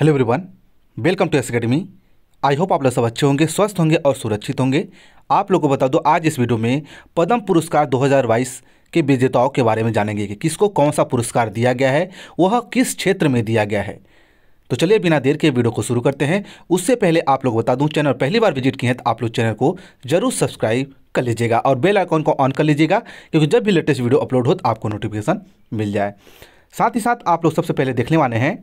hello everyone welcome to S academy I hope आप लोग सब अच्छे होंगे स्वस्थ होंगे और सुरक्षित होंगे आप लोगों को बता दो आज इस वीडियो में पद्म पुरस्कार 2022 के विजेताओं के बारे में जानेंगे कि किसको कौन सा पुरस्कार दिया गया है वह किस क्षेत्र में दिया गया है तो चलिए बिना देर के वीडियो को शुरू करते हैं उससे पहले आप लोग बता दूँ चैनल पहली बार विजिट किए हैं तो आप लोग चैनल को जरूर सब्सक्राइब कर लीजिएगा और बेल आइकॉन को ऑन कर लीजिएगा क्योंकि जब भी लेटेस्ट वीडियो अपलोड हो तो आपको नोटिफिकेशन मिल जाए साथ ही साथ आप लोग सबसे पहले देखने वाले हैं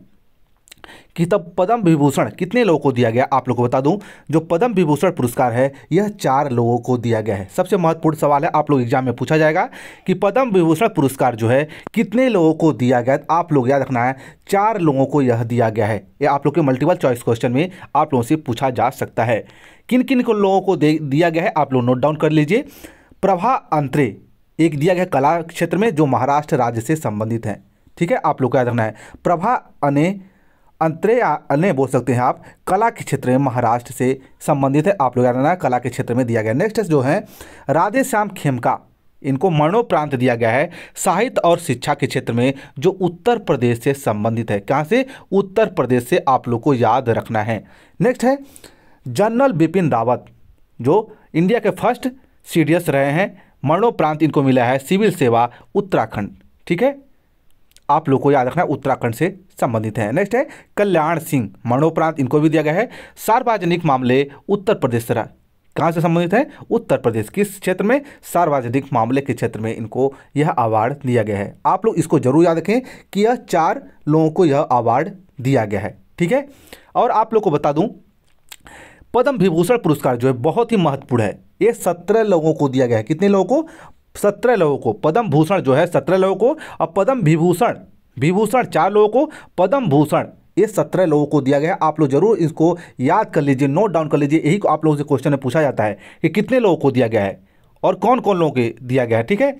कि तब पद्म विभूषण कितने लोगों को दिया गया आप लोगों को बता दूं जो पद्म विभूषण पुरस्कार है यह चार लोगों को दिया गया है सबसे महत्वपूर्ण सवाल है आप लोग एग्जाम में पूछा जाएगा कि पद्म विभूषण पुरस्कार जो है कितने लोगों को दिया गया आप लोग याद रखना है चार लोगों को यह दिया गया है यह आप लोग के मल्टीपल चॉइस क्वेश्चन में आप लोगों से पूछा जा सकता है किन किन को लोगों को दिया गया है आप लोग नोट डाउन कर लीजिए प्रभा अंतरे एक दिया गया कला क्षेत्र में जो महाराष्ट्र राज्य से संबंधित हैं ठीक है आप लोग को याद रखना है प्रभा अने अंतरेया अन्य बोल सकते हैं आप कला के क्षेत्र में महाराष्ट्र से संबंधित है आप लोग याद रखना कला के क्षेत्र में दिया गया नेक्स्ट जो है राधे श्याम खेमका इनको मरणोपरांत दिया गया है साहित्य और शिक्षा के क्षेत्र में जो उत्तर प्रदेश से संबंधित है कहाँ से उत्तर प्रदेश से आप लोग को याद रखना है नेक्स्ट है जनरल बिपिन रावत जो इंडिया के फर्स्ट सी रहे हैं मरणोपरांत इनको मिला है सिविल सेवा उत्तराखंड ठीक है आप लोग को याद रखना उत्तराखंड से संबंधित है नेक्स्ट है कल्याण सिंह मरणोपरांत इनको भी दिया गया है सार्वजनिक मामले उत्तर प्रदेश कहाँ से संबंधित है उत्तर प्रदेश किस क्षेत्र में सार्वजनिक मामले के क्षेत्र में इनको यह अवार्ड दिया गया है आप लोग इसको जरूर याद रखें कि यह चार लोगों को यह अवार्ड दिया गया है ठीक है और आप लोग को बता दूं पद्म विभूषण पुरस्कार जो है बहुत ही महत्वपूर्ण है ये सत्रह लोगों को दिया गया है कितने लोगों को सत्रह लोगों को पद्म भूषण जो है सत्रह लोगों को और पद्म विभूषण विभूषण चार लोगों को पद्म भूषण ये सत्रह लोगों को दिया गया है आप लोग जरूर इसको याद कर लीजिए नोट डाउन कर लीजिए यही आप लोगों से क्वेश्चन में पूछा जाता है कि कितने लोगों को दिया गया है और कौन कौन लोगों के दिया गया है ठीक है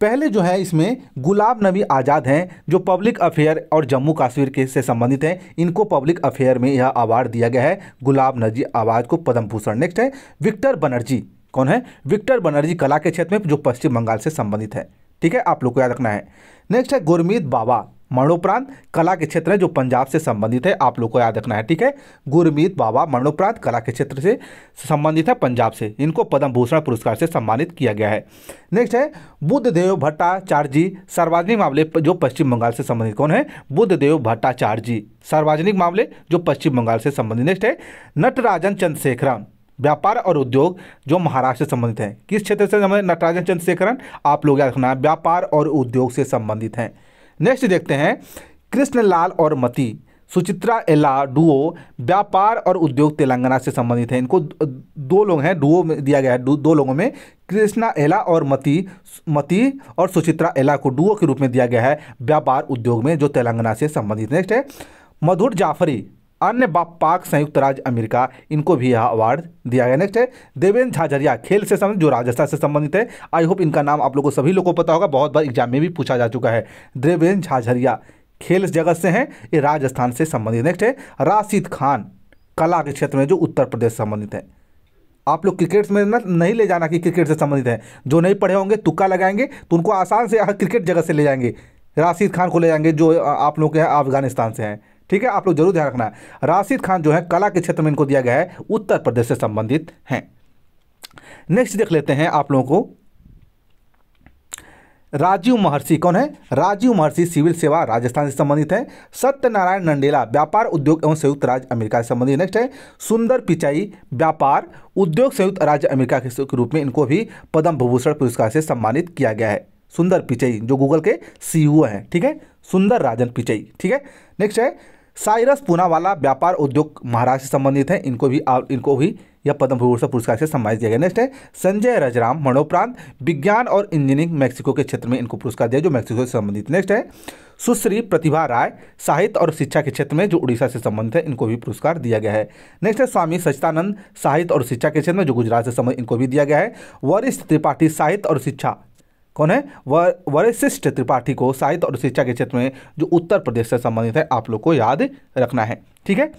पहले जो है इसमें गुलाब नबी आज़ाद हैं जो पब्लिक अफेयर और जम्मू कश्मीर के से संबंधित हैं इनको पब्लिक अफेयर में यह अवार्ड दिया गया है गुलाब नबी आवाज़ को पद्म भूषण नेक्स्ट है विक्टर बनर्जी कौन है विक्टर बनर्जी कला के क्षेत्र में जो पश्चिम बंगाल से संबंधित है ठीक है आप लोग को याद रखना है नेक्स्ट है गुरमीत बाबा मरणोपरांत कला के क्षेत्र है जो पंजाब से संबंधित है आप लोग को याद रखना है ठीक है गुरमीत बाबा मरणोपरांत कला के क्षेत्र से संबंधित है पंजाब से इनको पद्म भूषण पुरस्कार से सम्मानित किया गया है नेक्स्ट है बुद्धदेव भट्टाचार्य जी सार्वजनिक मामले जो पश्चिम बंगाल से संबंधित कौन है बुद्धदेव भट्टाचार्य जी सार्वजनिक मामले जो पश्चिम बंगाल से संबंधित नेक्स्ट है नटराजन चंद्रशेखरम व्यापार और उद्योग जो महाराष्ट्र से संबंधित हैं किस क्षेत्र से संबंधित नटराजन चंद्रशेखरन आप लोग याद रखना व्यापार और उद्योग से संबंधित हैं नेक्स्ट देखते हैं कृष्णलाल और मती सुचित्रा एला डुओ व्यापार और उद्योग तेलंगाना से संबंधित है इनको दो लोग हैं डुओ में दिया गया है दो लोगों में कृष्णा एला और मती मती और सुचित्रा एला को डुओ के रूप में दिया गया है व्यापार उद्योग में जो तेलंगाना से संबंधित नेक्स्ट है मधुर जाफरी अन्य बाप पाक संयुक्त राज्य अमेरिका इनको भी यह अवार्ड दिया गया नेक्स्ट है देवेंद्र झाझरिया खेल से संबंधित जो राजस्थान से संबंधित है आई होप इनका नाम आप लोगों को सभी लोगों को पता होगा बहुत बार एग्जाम में भी पूछा जा चुका है देवेंद्र झाझरिया खेल जगत से हैं ये राजस्थान से संबंधित नेक्स्ट है राशिद खान कला के क्षेत्र में जो उत्तर प्रदेश से संबंधित है आप लोग क्रिकेट में ना नहीं ले जाना कि क्रिकेट से संबंधित है जो नहीं पढ़े होंगे तुक्का लगाएंगे तो उनको आसान से क्रिकेट जगत से ले जाएंगे राशिद खान को ले जाएंगे जो आप लोग के अफगानिस्तान से हैं ठीक है आप लोग जरूर ध्यान रखना है राशिद खान जो है कला के क्षेत्र में इनको दिया गया है उत्तर प्रदेश से संबंधित हैं नेक्स्ट देख लेते हैं आप लोगों को राजीव महर्षि कौन है राजीव महर्षि सिविल सेवा राजस्थान से संबंधित है सत्यनारायण नंडेला व्यापार उद्योग एवं संयुक्त राज्य अमेरिका से संबंधित नेक्स्ट है सुंदर पिचाई व्यापार उद्योग संयुक्त राज्य अमेरिका के रूप में इनको भी पद्म भूषण पुरस्कार से सम्मानित किया गया है सुंदर पिचई जो गूगल के सी e हैं ठीक है सुंदर राजन पिचई ठीक है नेक्स्ट है साइरस पूनावाला व्यापार उद्योग महाराष्ट्र से संबंधित हैं इनको भी आप इनको भी यह पद्म विभूषण पुरस्कार से सम्मानित किया गया नेक्स्ट है संजय रजराम मनोप्रांत विज्ञान और इंजीनियरिंग मेक्सिको के क्षेत्र में इनको पुरस्कार दिया जो मैक्सिको से संबंधित नेक्स्ट है सुश्री प्रतिभा राय साहित्य और शिक्षा के क्षेत्र में जो उड़ीसा से संबंधित है इनको भी पुरस्कार दिया गया है नेक्स्ट है स्वामी सचिदानंद साहित्य और शिक्षा के क्षेत्र में जो गुजरात से संबंधित इनको भी दिया गया है वरिष्ठ त्रिपाठी साहित्य और शिक्षा कौन है वरिष्ठ त्रिपाठी को साहित्य और शिक्षा के क्षेत्र में जो उत्तर प्रदेश से संबंधित है आप लोग को याद रखना है ठीक है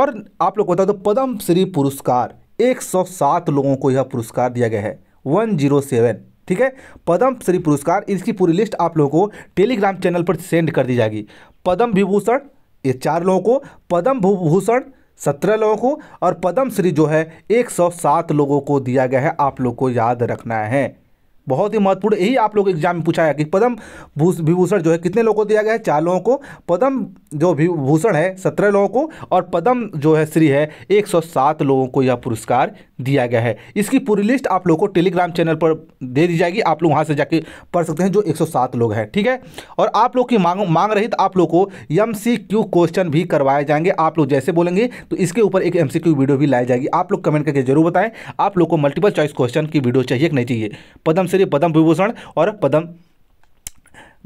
और आप लोग को बता दो तो पद्म श्री पुरस्कार 107 लोगों को यह पुरस्कार दिया गया है 107 ठीक है पद्म श्री पुरस्कार इसकी पूरी लिस्ट आप लोगों को टेलीग्राम चैनल पर सेंड कर दी जाएगी पद्म विभूषण ये चार लोगों को पद्म विभूषण सत्रह लोगों को और पद्म श्री जो है 107 लोगों को दिया गया है आप लोग को याद रखना है बहुत ही महत्वपूर्ण यही आप लोग एग्जाम में पूछा है कि पद्म विभूषण जो है कितने लोगों को दिया गया है चार लोगों को पद्म जो विभूषण है सत्रह लोगों को और पद्म जो है श्री है एक सौ सात लोगों को यह पुरस्कार दिया गया है इसकी पूरी लिस्ट आप लोगों को टेलीग्राम चैनल पर दे दी जाएगी आप लोग वहाँ से जाके पढ़ सकते हैं जो एक सौ सात लोग हैं ठीक है और आप लोग की मांग मांग रही तो आप लोग को एम सी क्यू क्वेश्चन भी करवाए जाएंगे आप लोग जैसे बोलेंगे तो इसके ऊपर एक एम सी क्यू वीडियो भी लाई जाएगी आप लोग कमेंट करके जरूर बताएं आप लोग को मल्टीपल चॉइस क्वेश्चन की वीडियो चाहिए कि नहीं चाहिए पदम सॉरी पद्म विभूषण और पद्म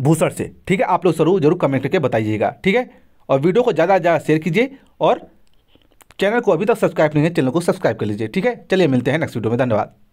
भूषण से ठीक है आप लोग जरूर जरूर कमेंट करके बताइएगा ठीक है और वीडियो को ज़्यादा ज़्यादा शेयर कीजिए और चैनल को अभी तक सब्सक्राइब नहीं है चैनल को सब्सक्राइब कर लीजिए ठीक है चलिए मिलते हैं नेक्स्ट वीडियो में धन्यवाद